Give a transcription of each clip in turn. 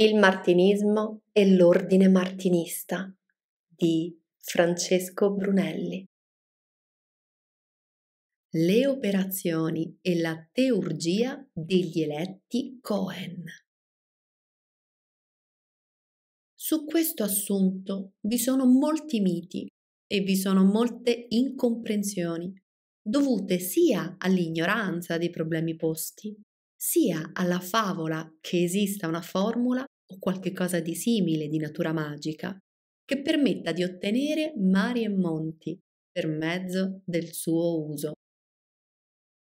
Il martinismo e l'ordine martinista di Francesco Brunelli. Le operazioni e la teurgia degli eletti Cohen. Su questo assunto vi sono molti miti e vi sono molte incomprensioni, dovute sia all'ignoranza dei problemi posti, sia alla favola che esista una formula o qualche cosa di simile di natura magica che permetta di ottenere mari e monti per mezzo del suo uso.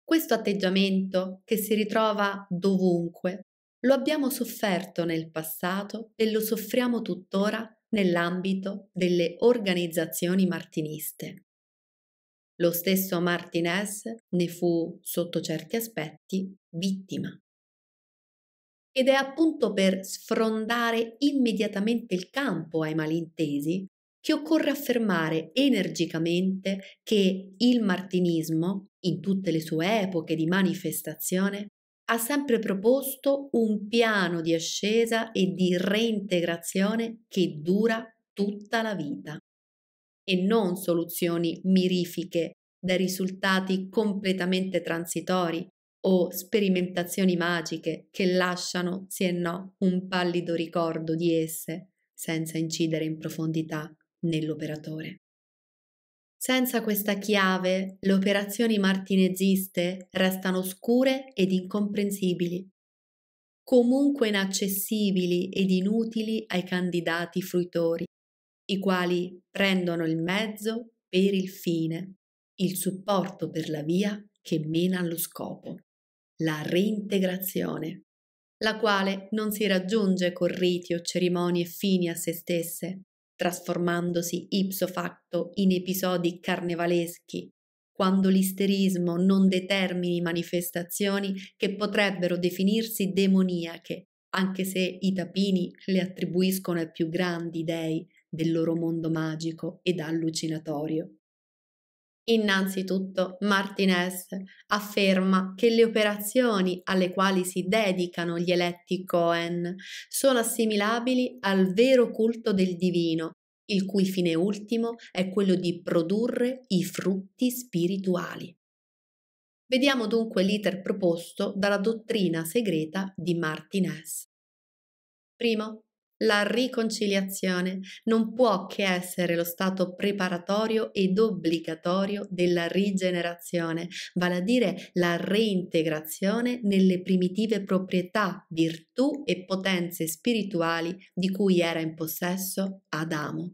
Questo atteggiamento, che si ritrova dovunque, lo abbiamo sofferto nel passato e lo soffriamo tuttora nell'ambito delle organizzazioni martiniste. Lo stesso Martinez ne fu, sotto certi aspetti, vittima. Ed è appunto per sfrondare immediatamente il campo ai malintesi che occorre affermare energicamente che il martinismo, in tutte le sue epoche di manifestazione, ha sempre proposto un piano di ascesa e di reintegrazione che dura tutta la vita e non soluzioni mirifiche da risultati completamente transitori o sperimentazioni magiche che lasciano, sì e no, un pallido ricordo di esse, senza incidere in profondità nell'operatore. Senza questa chiave le operazioni martineziste restano scure ed incomprensibili, comunque inaccessibili ed inutili ai candidati fruitori, i quali prendono il mezzo per il fine, il supporto per la via che mena allo scopo la reintegrazione, la quale non si raggiunge con riti o cerimonie fini a se stesse, trasformandosi ipso facto in episodi carnevaleschi, quando l'isterismo non determini manifestazioni che potrebbero definirsi demoniache, anche se i tapini le attribuiscono ai più grandi dei del loro mondo magico ed allucinatorio. Innanzitutto, Martinez afferma che le operazioni alle quali si dedicano gli eletti Cohen sono assimilabili al vero culto del divino, il cui fine ultimo è quello di produrre i frutti spirituali. Vediamo dunque l'iter proposto dalla dottrina segreta di Martinez. Primo, la riconciliazione non può che essere lo stato preparatorio ed obbligatorio della rigenerazione, vale a dire la reintegrazione nelle primitive proprietà, virtù e potenze spirituali di cui era in possesso Adamo.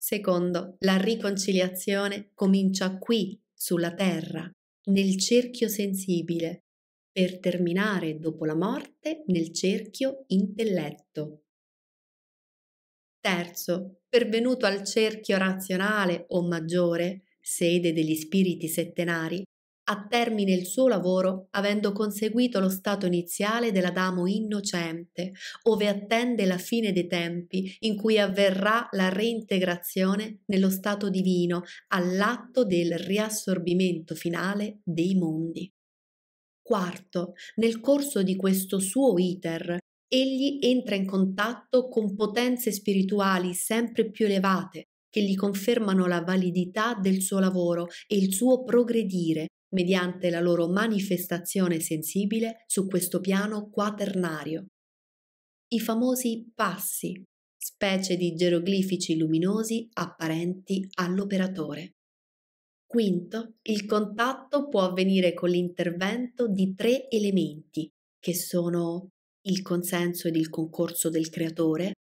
Secondo, la riconciliazione comincia qui, sulla terra, nel cerchio sensibile, per terminare dopo la morte nel cerchio intelletto. Terzo, pervenuto al cerchio razionale o maggiore, sede degli spiriti settenari, a termine il suo lavoro avendo conseguito lo stato iniziale dell'Adamo innocente, ove attende la fine dei tempi in cui avverrà la reintegrazione nello stato divino all'atto del riassorbimento finale dei mondi. Quarto, nel corso di questo suo iter, egli entra in contatto con potenze spirituali sempre più elevate che gli confermano la validità del suo lavoro e il suo progredire mediante la loro manifestazione sensibile su questo piano quaternario. I famosi passi, specie di geroglifici luminosi apparenti all'operatore. Quinto, il contatto può avvenire con l'intervento di tre elementi, che sono il consenso ed il concorso del creatore,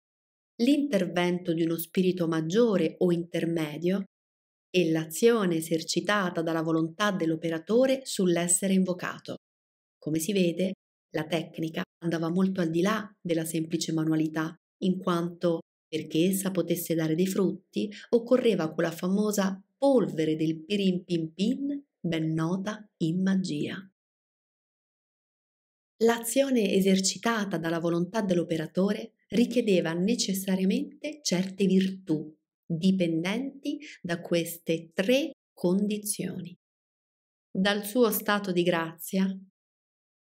l'intervento di uno spirito maggiore o intermedio e l'azione esercitata dalla volontà dell'operatore sull'essere invocato. Come si vede, la tecnica andava molto al di là della semplice manualità, in quanto perché essa potesse dare dei frutti occorreva quella famosa polvere del pirimpimpin ben nota in magia. L'azione esercitata dalla volontà dell'operatore richiedeva necessariamente certe virtù dipendenti da queste tre condizioni. Dal suo stato di grazia,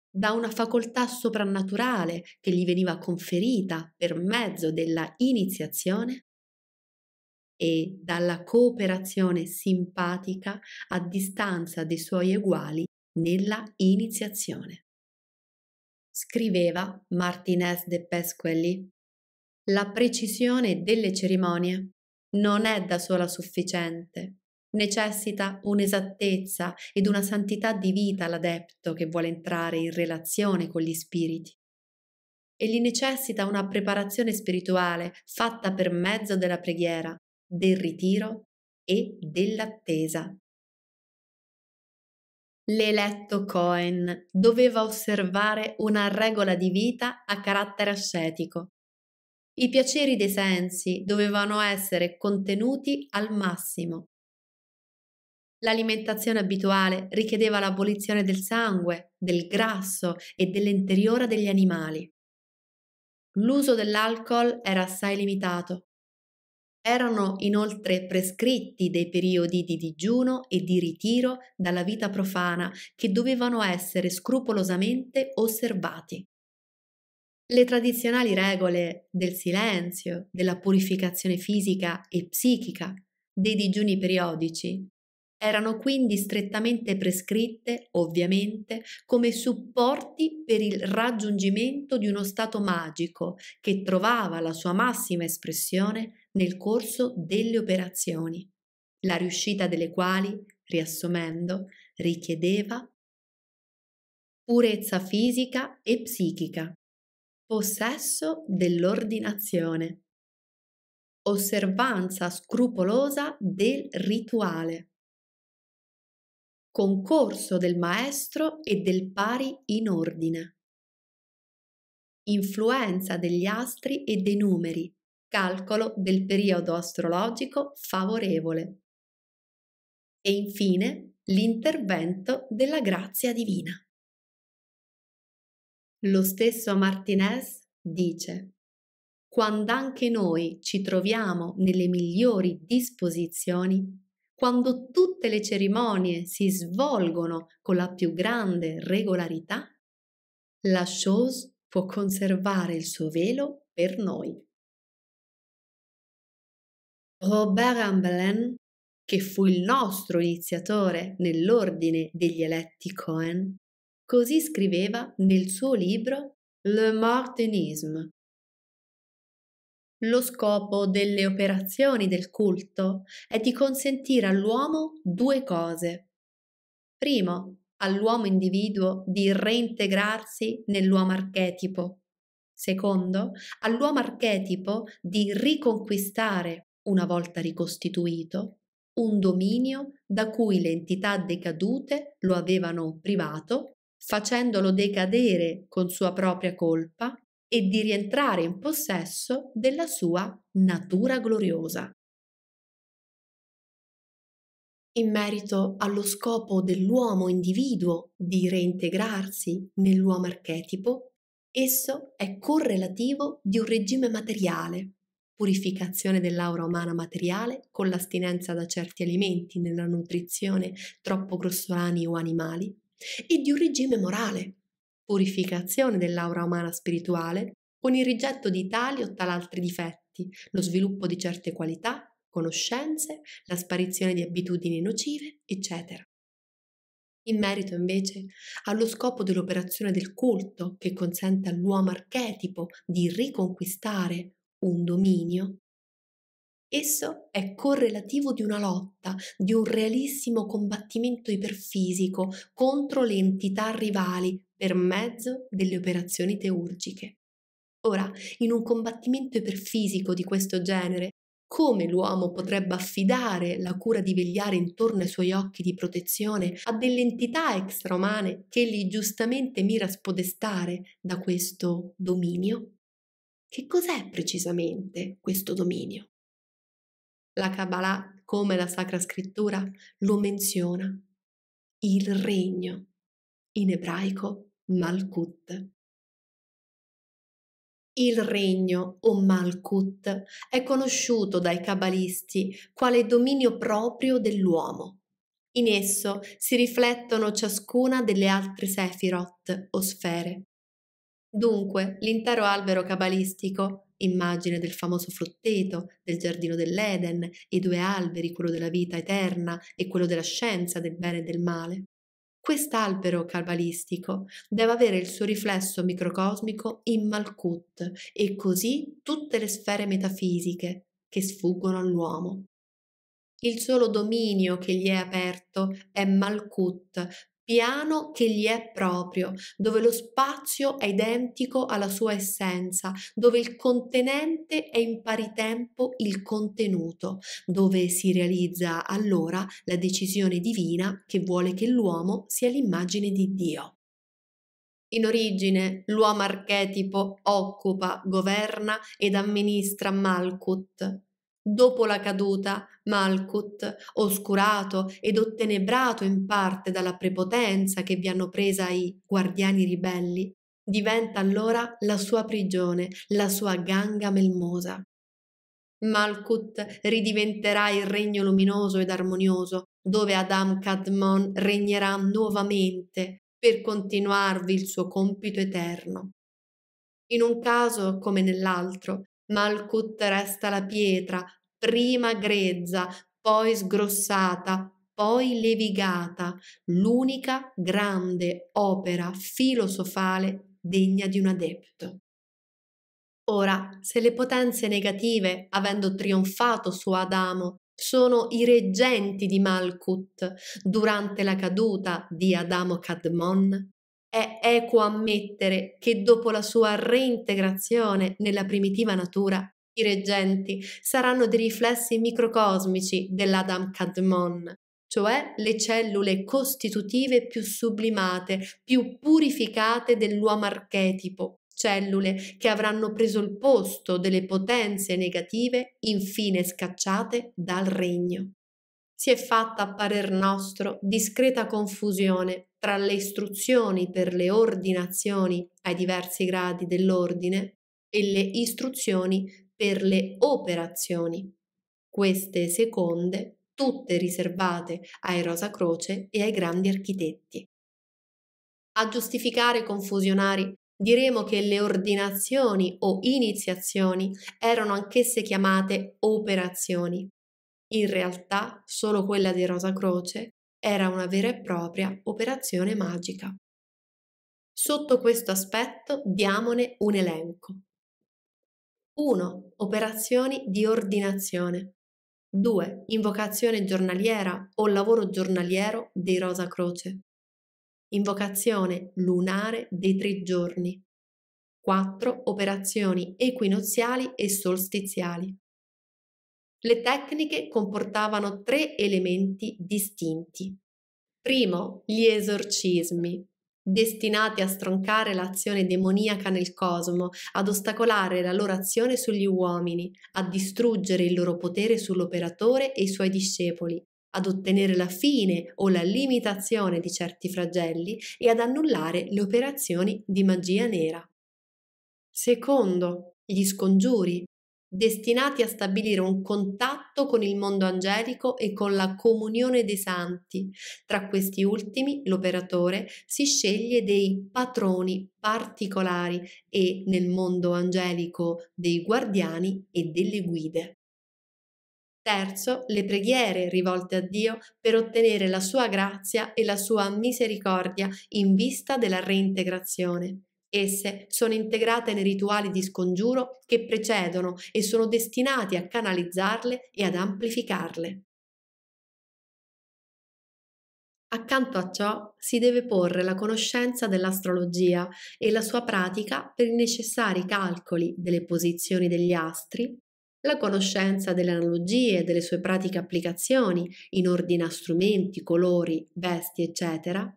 da una facoltà soprannaturale che gli veniva conferita per mezzo della iniziazione e dalla cooperazione simpatica a distanza dei suoi eguali nella iniziazione. Scriveva Martinez de Pesquelli, la precisione delle cerimonie non è da sola sufficiente, necessita un'esattezza ed una santità di vita l'adepto che vuole entrare in relazione con gli spiriti. E gli necessita una preparazione spirituale fatta per mezzo della preghiera, del ritiro e dell'attesa. L'eletto Cohen doveva osservare una regola di vita a carattere ascetico. I piaceri dei sensi dovevano essere contenuti al massimo. L'alimentazione abituale richiedeva l'abolizione del sangue, del grasso e dell'interiore degli animali. L'uso dell'alcol era assai limitato. Erano inoltre prescritti dei periodi di digiuno e di ritiro dalla vita profana che dovevano essere scrupolosamente osservati. Le tradizionali regole del silenzio, della purificazione fisica e psichica, dei digiuni periodici erano quindi strettamente prescritte, ovviamente, come supporti per il raggiungimento di uno stato magico che trovava la sua massima espressione nel corso delle operazioni, la riuscita delle quali, riassumendo, richiedeva purezza fisica e psichica, possesso dell'ordinazione, osservanza scrupolosa del rituale, concorso del maestro e del pari in ordine. Influenza degli astri e dei numeri, calcolo del periodo astrologico favorevole. E infine l'intervento della grazia divina. Lo stesso Martinez dice, quando anche noi ci troviamo nelle migliori disposizioni, quando tutte le cerimonie si svolgono con la più grande regolarità, la chose può conservare il suo velo per noi. Robert Amblin, che fu il nostro iniziatore nell'ordine degli eletti Cohen, così scriveva nel suo libro Le Martinisme, lo scopo delle operazioni del culto è di consentire all'uomo due cose. Primo, all'uomo individuo di reintegrarsi nell'uomo archetipo. Secondo, all'uomo archetipo di riconquistare, una volta ricostituito, un dominio da cui le entità decadute lo avevano privato, facendolo decadere con sua propria colpa e di rientrare in possesso della sua natura gloriosa. In merito allo scopo dell'uomo individuo di reintegrarsi nell'uomo archetipo, esso è correlativo di un regime materiale, purificazione dell'aura umana materiale con l'astinenza da certi alimenti nella nutrizione troppo grossolani o animali, e di un regime morale, purificazione dell'aura umana spirituale con il rigetto di tali o tal'altri difetti, lo sviluppo di certe qualità, conoscenze, la sparizione di abitudini nocive, eccetera. In merito invece allo scopo dell'operazione del culto che consente all'uomo archetipo di riconquistare un dominio, Esso è correlativo di una lotta, di un realissimo combattimento iperfisico contro le entità rivali per mezzo delle operazioni teurgiche. Ora, in un combattimento iperfisico di questo genere, come l'uomo potrebbe affidare la cura di vegliare intorno ai suoi occhi di protezione a delle entità extraumane che egli giustamente mira a spodestare da questo dominio? Che cos'è precisamente questo dominio? La Kabbalah, come la Sacra Scrittura, lo menziona. Il regno, in ebraico Malkut. Il regno o Malkut è conosciuto dai cabalisti quale dominio proprio dell'uomo. In esso si riflettono ciascuna delle altre sefirot o sfere. Dunque, l'intero albero cabalistico, immagine del famoso frutteto, del giardino dell'Eden, i due alberi, quello della vita eterna e quello della scienza del bene e del male, Quest'albero cabalistico deve avere il suo riflesso microcosmico in Malkut e così tutte le sfere metafisiche che sfuggono all'uomo. Il solo dominio che gli è aperto è Malkut, piano che gli è proprio, dove lo spazio è identico alla sua essenza, dove il contenente è in pari tempo il contenuto, dove si realizza allora la decisione divina che vuole che l'uomo sia l'immagine di Dio. In origine l'uomo archetipo occupa, governa ed amministra Malkut, Dopo la caduta, Malkut, oscurato ed ottenebrato in parte dalla prepotenza che vi hanno presa i guardiani ribelli, diventa allora la sua prigione, la sua ganga melmosa. Malkut ridiventerà il regno luminoso ed armonioso, dove Adam Kadmon regnerà nuovamente per continuarvi il suo compito eterno. In un caso come nell'altro, Malkut resta la pietra, prima grezza, poi sgrossata, poi levigata, l'unica grande opera filosofale degna di un adepto. Ora, se le potenze negative, avendo trionfato su Adamo, sono i reggenti di Malkut durante la caduta di Adamo Kadmon, è equo ammettere che dopo la sua reintegrazione nella primitiva natura, i reggenti saranno dei riflessi microcosmici dell'Adam Kadmon, cioè le cellule costitutive più sublimate, più purificate dell'uomo archetipo, cellule che avranno preso il posto delle potenze negative infine scacciate dal regno si è fatta a parer nostro discreta confusione tra le istruzioni per le ordinazioni ai diversi gradi dell'ordine e le istruzioni per le operazioni, queste seconde tutte riservate ai Rosa Croce e ai grandi architetti. A giustificare i confusionari diremo che le ordinazioni o iniziazioni erano anch'esse chiamate operazioni in realtà solo quella di Rosa Croce era una vera e propria operazione magica. Sotto questo aspetto diamone un elenco. 1. Operazioni di ordinazione. 2. Invocazione giornaliera o lavoro giornaliero di Rosa Croce. Invocazione lunare dei tre giorni. 4. Operazioni equinoziali e solstiziali. Le tecniche comportavano tre elementi distinti. Primo, gli esorcismi, destinati a stroncare l'azione demoniaca nel cosmo, ad ostacolare la loro azione sugli uomini, a distruggere il loro potere sull'operatore e i suoi discepoli, ad ottenere la fine o la limitazione di certi fragelli e ad annullare le operazioni di magia nera. Secondo, gli scongiuri, destinati a stabilire un contatto con il mondo angelico e con la comunione dei santi. Tra questi ultimi l'operatore si sceglie dei patroni particolari e nel mondo angelico dei guardiani e delle guide. Terzo, le preghiere rivolte a Dio per ottenere la sua grazia e la sua misericordia in vista della reintegrazione. Esse sono integrate nei rituali di scongiuro che precedono e sono destinati a canalizzarle e ad amplificarle. Accanto a ciò si deve porre la conoscenza dell'astrologia e la sua pratica per i necessari calcoli delle posizioni degli astri, la conoscenza delle analogie e delle sue pratiche applicazioni in ordine a strumenti, colori, vesti, eccetera,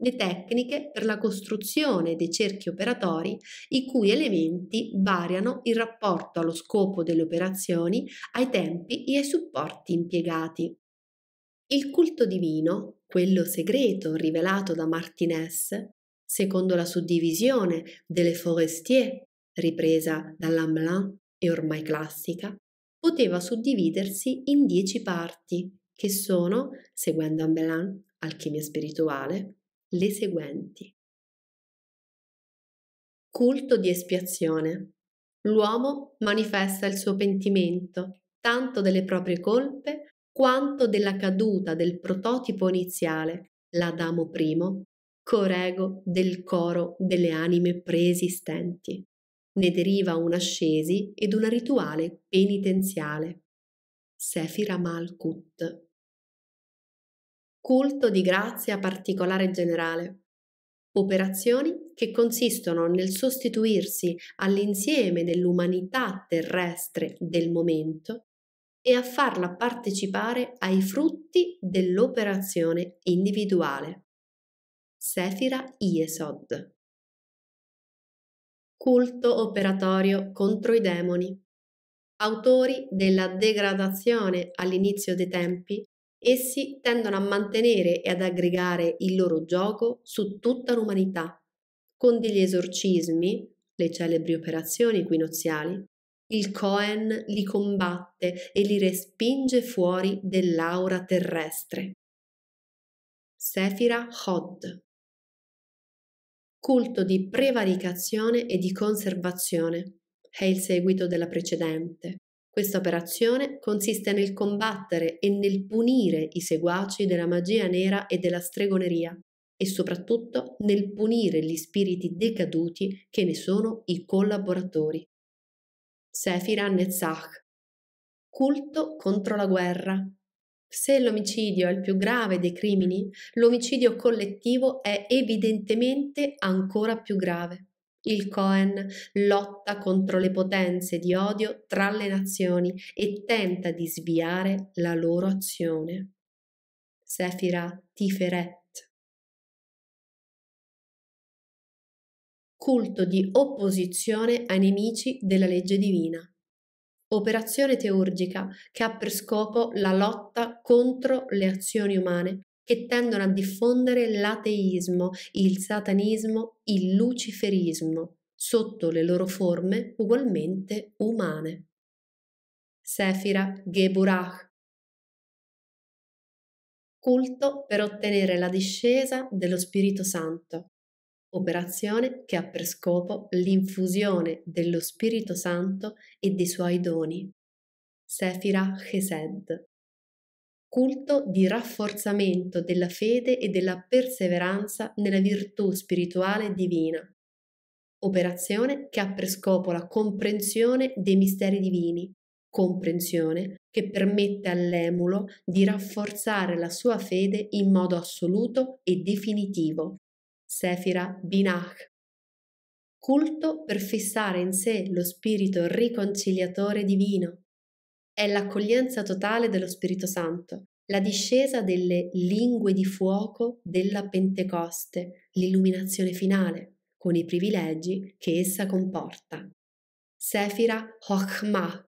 le tecniche per la costruzione dei cerchi operatori i cui elementi variano in rapporto allo scopo delle operazioni, ai tempi e ai supporti impiegati. Il culto divino, quello segreto rivelato da Martinez, secondo la suddivisione delle forestier, ripresa dall'Amelin e ormai classica, poteva suddividersi in dieci parti, che sono, seguendo Amelin, alchimia spirituale, le seguenti. Culto di espiazione. L'uomo manifesta il suo pentimento, tanto delle proprie colpe quanto della caduta del prototipo iniziale, l'Adamo I, corego del coro delle anime preesistenti. Ne deriva un'ascesi ed una rituale penitenziale. Sefira Malkut culto di grazia particolare generale. Operazioni che consistono nel sostituirsi all'insieme dell'umanità terrestre del momento e a farla partecipare ai frutti dell'operazione individuale. Sefira Iesod. Culto operatorio contro i demoni. Autori della degradazione all'inizio dei tempi Essi tendono a mantenere e ad aggregare il loro gioco su tutta l'umanità, con degli esorcismi, le celebri operazioni equinoziali, il Cohen li combatte e li respinge fuori dell'aura terrestre. Sefira Hod Culto di prevaricazione e di conservazione è il seguito della precedente questa operazione consiste nel combattere e nel punire i seguaci della magia nera e della stregoneria e soprattutto nel punire gli spiriti decaduti che ne sono i collaboratori. Sefira Netzach Culto contro la guerra se l'omicidio è il più grave dei crimini, l'omicidio collettivo è evidentemente ancora più grave. Il Cohen lotta contro le potenze di odio tra le nazioni e tenta di sviare la loro azione. Sefira Tiferet Culto di opposizione ai nemici della legge divina. Operazione teurgica che ha per scopo la lotta contro le azioni umane che tendono a diffondere l'ateismo, il satanismo, il luciferismo, sotto le loro forme ugualmente umane. Sefira Geburah culto per ottenere la discesa dello Spirito Santo, operazione che ha per scopo l'infusione dello Spirito Santo e dei suoi doni. Sefira Chesed culto di rafforzamento della fede e della perseveranza nella virtù spirituale divina, operazione che ha per scopo la comprensione dei misteri divini, comprensione che permette all'emulo di rafforzare la sua fede in modo assoluto e definitivo. Sefira Binach. Culto per fissare in sé lo spirito riconciliatore divino, è l'accoglienza totale dello Spirito Santo, la discesa delle lingue di fuoco della Pentecoste, l'illuminazione finale, con i privilegi che essa comporta. Sefira Chochmah,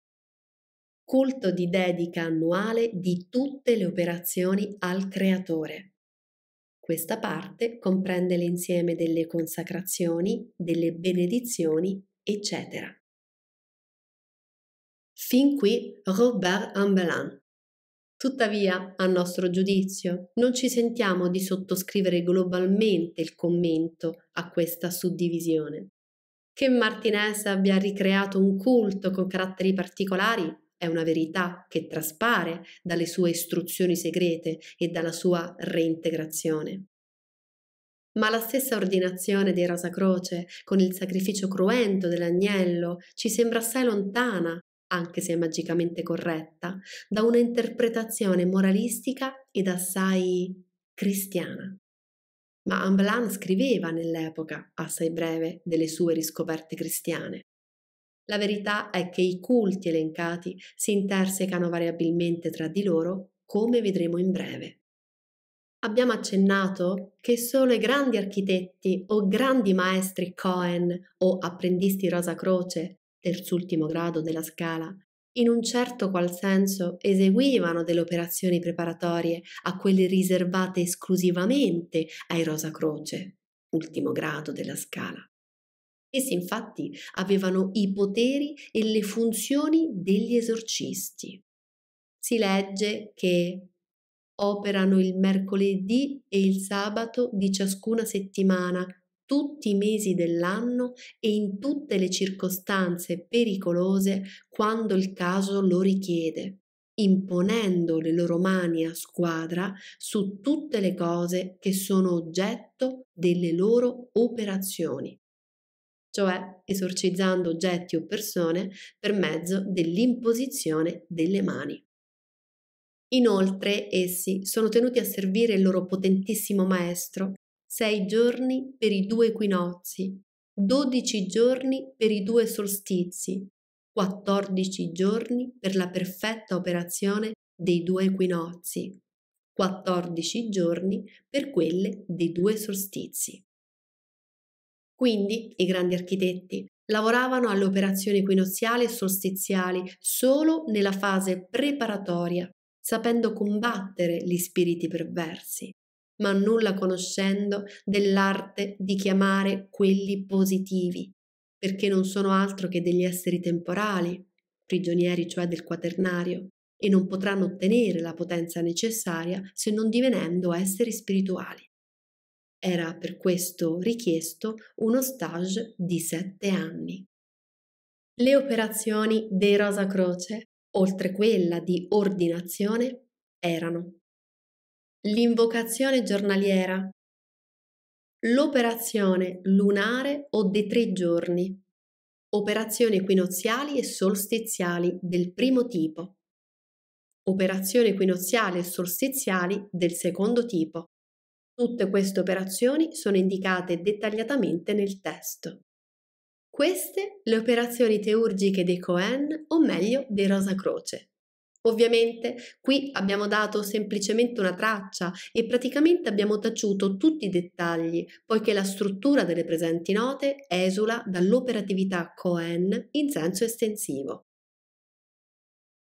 culto di dedica annuale di tutte le operazioni al Creatore. Questa parte comprende l'insieme delle consacrazioni, delle benedizioni, eccetera. Fin qui Robert Ambelin. Tuttavia, a nostro giudizio, non ci sentiamo di sottoscrivere globalmente il commento a questa suddivisione. Che Martinez abbia ricreato un culto con caratteri particolari è una verità che traspare dalle sue istruzioni segrete e dalla sua reintegrazione. Ma la stessa ordinazione di Rosa Croce con il sacrificio cruento dell'agnello, ci sembra assai lontana anche se magicamente corretta, da una interpretazione moralistica ed assai cristiana. Ma Amblan scriveva nell'epoca, assai breve, delle sue riscoperte cristiane. La verità è che i culti elencati si intersecano variabilmente tra di loro, come vedremo in breve. Abbiamo accennato che solo i grandi architetti o grandi maestri Cohen o apprendisti Rosa Croce terzultimo grado della scala, in un certo qual senso eseguivano delle operazioni preparatorie a quelle riservate esclusivamente ai Rosa Croce, ultimo grado della scala. Essi infatti avevano i poteri e le funzioni degli esorcisti. Si legge che operano il mercoledì e il sabato di ciascuna settimana tutti i mesi dell'anno e in tutte le circostanze pericolose quando il caso lo richiede, imponendo le loro mani a squadra su tutte le cose che sono oggetto delle loro operazioni, cioè esorcizzando oggetti o persone per mezzo dell'imposizione delle mani. Inoltre essi sono tenuti a servire il loro potentissimo maestro sei giorni per i due equinozi, dodici giorni per i due solstizi, quattordici giorni per la perfetta operazione dei due equinozi, quattordici giorni per quelle dei due solstizi. Quindi i grandi architetti lavoravano alle operazioni equinoziali e solstiziali solo nella fase preparatoria, sapendo combattere gli spiriti perversi, ma nulla conoscendo dell'arte di chiamare quelli positivi, perché non sono altro che degli esseri temporali, prigionieri cioè del quaternario, e non potranno ottenere la potenza necessaria se non divenendo esseri spirituali. Era per questo richiesto uno stage di sette anni. Le operazioni dei Rosa Croce, oltre quella di ordinazione, erano l'invocazione giornaliera, l'operazione lunare o dei tre giorni, operazioni equinoziali e solstiziali del primo tipo, operazioni equinoziali e solstiziali del secondo tipo. Tutte queste operazioni sono indicate dettagliatamente nel testo. Queste le operazioni teurgiche dei Cohen, o meglio dei Rosa Croce, Ovviamente qui abbiamo dato semplicemente una traccia e praticamente abbiamo taciuto tutti i dettagli, poiché la struttura delle presenti note esula dall'operatività Cohen in senso estensivo.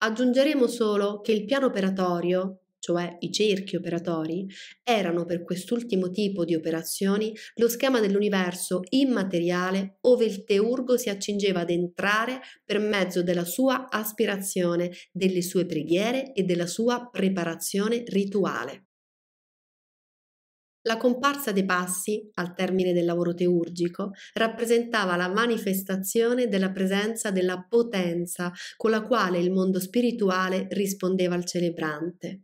Aggiungeremo solo che il piano operatorio cioè i cerchi operatori, erano per quest'ultimo tipo di operazioni lo schema dell'universo immateriale ove il teurgo si accingeva ad entrare per mezzo della sua aspirazione, delle sue preghiere e della sua preparazione rituale. La comparsa dei passi, al termine del lavoro teurgico, rappresentava la manifestazione della presenza della potenza con la quale il mondo spirituale rispondeva al celebrante.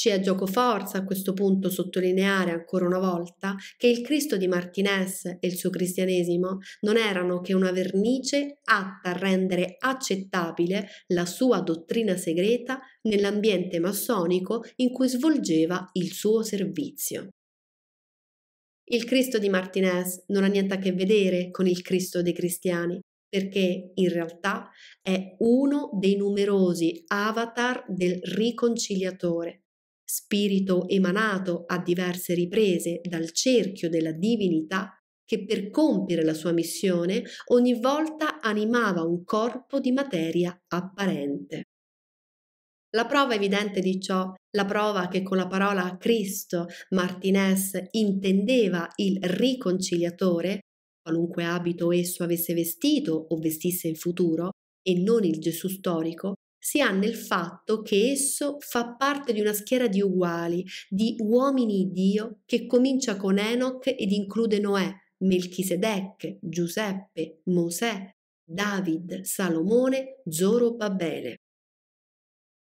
Ci è gioco forza a questo punto sottolineare ancora una volta che il Cristo di Martinez e il suo cristianesimo non erano che una vernice atta a rendere accettabile la sua dottrina segreta nell'ambiente massonico in cui svolgeva il suo servizio. Il Cristo di Martinez non ha niente a che vedere con il Cristo dei cristiani, perché in realtà è uno dei numerosi avatar del riconciliatore, spirito emanato a diverse riprese dal cerchio della divinità che per compiere la sua missione ogni volta animava un corpo di materia apparente. La prova evidente di ciò, la prova che con la parola Cristo Martinez intendeva il riconciliatore, qualunque abito esso avesse vestito o vestisse in futuro, e non il Gesù storico, si ha nel fatto che esso fa parte di una schiera di uguali, di uomini Dio che comincia con Enoch ed include Noè, Melchisedec, Giuseppe, Mosè, David, Salomone, Zorobabele.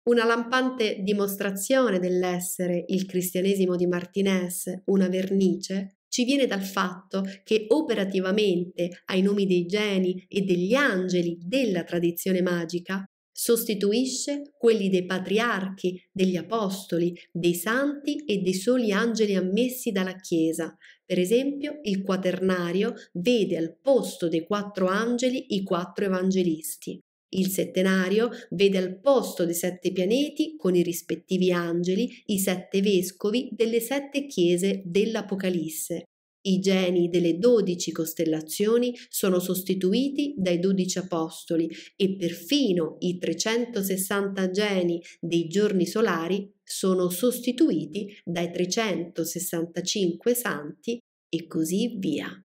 Una lampante dimostrazione dell'essere il cristianesimo di Martinez una vernice ci viene dal fatto che operativamente ai nomi dei geni e degli angeli della tradizione magica sostituisce quelli dei patriarchi, degli apostoli, dei santi e dei soli angeli ammessi dalla Chiesa. Per esempio, il quaternario vede al posto dei quattro angeli i quattro evangelisti. Il settenario vede al posto dei sette pianeti, con i rispettivi angeli, i sette vescovi delle sette chiese dell'Apocalisse. I geni delle dodici costellazioni sono sostituiti dai dodici apostoli e perfino i 360 geni dei giorni solari sono sostituiti dai 365 santi e così via.